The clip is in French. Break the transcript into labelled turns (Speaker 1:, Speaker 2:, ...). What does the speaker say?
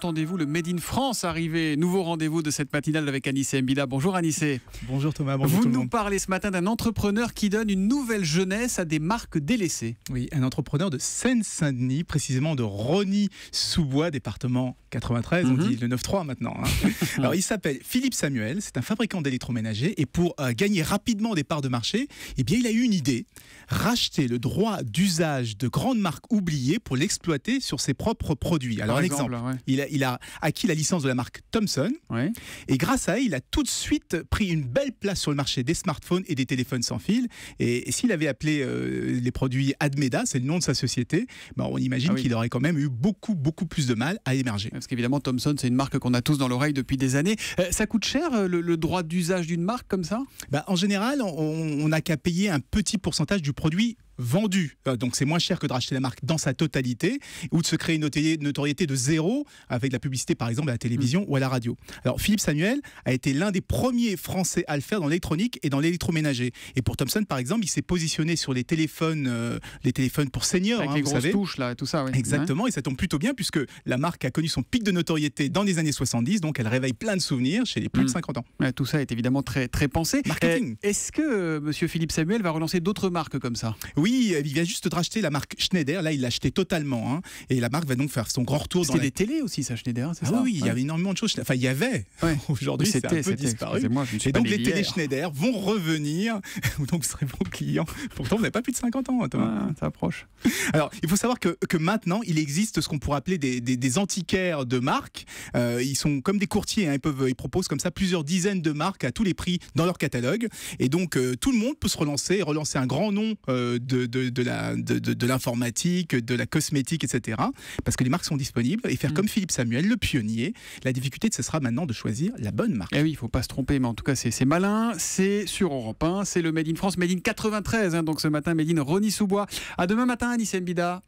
Speaker 1: entendez-vous le Made in France arriver Nouveau rendez-vous de cette matinale avec Anissé Mbila. Bonjour Anissé.
Speaker 2: Bonjour Thomas. Bonjour Vous nous monde. parlez ce matin d'un entrepreneur qui donne une nouvelle jeunesse à des marques délaissées. Oui, un entrepreneur de Seine-Saint-Denis, précisément de Rony-sous-Bois, département 93, on mhm. dit le 9-3 maintenant. Hein. Alors il s'appelle Philippe Samuel, c'est un fabricant d'électroménager et pour euh, gagner rapidement des parts de marché, eh bien il a eu une idée, racheter le droit d'usage de grandes marques oubliées pour l'exploiter sur ses propres produits. Alors un exemple, il, a, il a acquis la licence de la marque Thomson. Et grâce à elle, il a tout de suite pris une belle place sur le marché des smartphones et des téléphones sans fil. Et, s'il avait appelé euh, les produits Admeda, c'est le nom de sa société, bah, on imagine ah qu'il aurait quand même eu beaucoup, beaucoup plus de mal à émerger. Parce qu'évidemment, Thomson, c'est une marque qu'on a tous dans l'oreille depuis des années. Euh, ça coûte cher euh, le, droit d'usage d'une marque comme ça bah, En général, on n'a qu'à payer un petit pourcentage du produit vendu, euh, donc c'est moins cher que de racheter la marque dans sa totalité, ou de se créer une notoriété de zéro avec la publicité par exemple à la télévision mm. ou à la radio. Alors Philippe Samuel a été l'un des premiers Français à le faire dans l'électronique et dans l'électroménager. Et pour Thomson par exemple, il s'est positionné sur les téléphones, euh, les téléphones pour seniors, avec hein, les vous grosses savez. touches là, tout ça. Exactement, et ça tombe plutôt bien puisque la marque a connu son pic de notoriété dans les années 70, donc elle réveille plein de souvenirs chez les plus de 50 mm.
Speaker 1: ans. tout ça est évidemment
Speaker 2: très très pensé. Marketing. Euh, est-ce que M. Monsieur Philippe Samuel va relancer d'autres marques comme ça Oui euh, il vient juste de racheter la marque Schneider. Là, il l'a acheté totalement. Hein. et la marque va donc faire son grand retour. C'était des télés aussi, ça, Schneider, hein, c'est ah ça Oui, il y avait énormément de choses. Enfin, il y avait. Aujourd'hui, c'est un peu disparu. et donc, les télés Schneider vont revenir. donc, vous serez vos client Pourtant, vous n'avez pas plus de 50 ans, hein, Thomas. ça approche. Alors, il faut savoir que, maintenant, il existe ce qu'on pourrait appeler des, antiquaires de marques. Euh, ils sont comme des courtiers. ils, peuvent, proposent comme ça plusieurs dizaines de marques à tous les prix dans leur catalogue. Et donc, euh, tout le monde peut se relancer et relancer un grand nom de de, l'informatique, de la cosmétique, etc. Parce que les marques sont disponibles et faire mm. comme Philippe Samuel, le pionnier. La difficulté, ce sera maintenant de choisir la bonne marque. Et eh oui, il faut pas se tromper, mais en tout cas, c'est
Speaker 1: malin. C'est sur Europe c'est le Made in France, Made in 93. Hein. donc ce matin, Made in Ronny Soubois. À demain matin, Alice Mbida.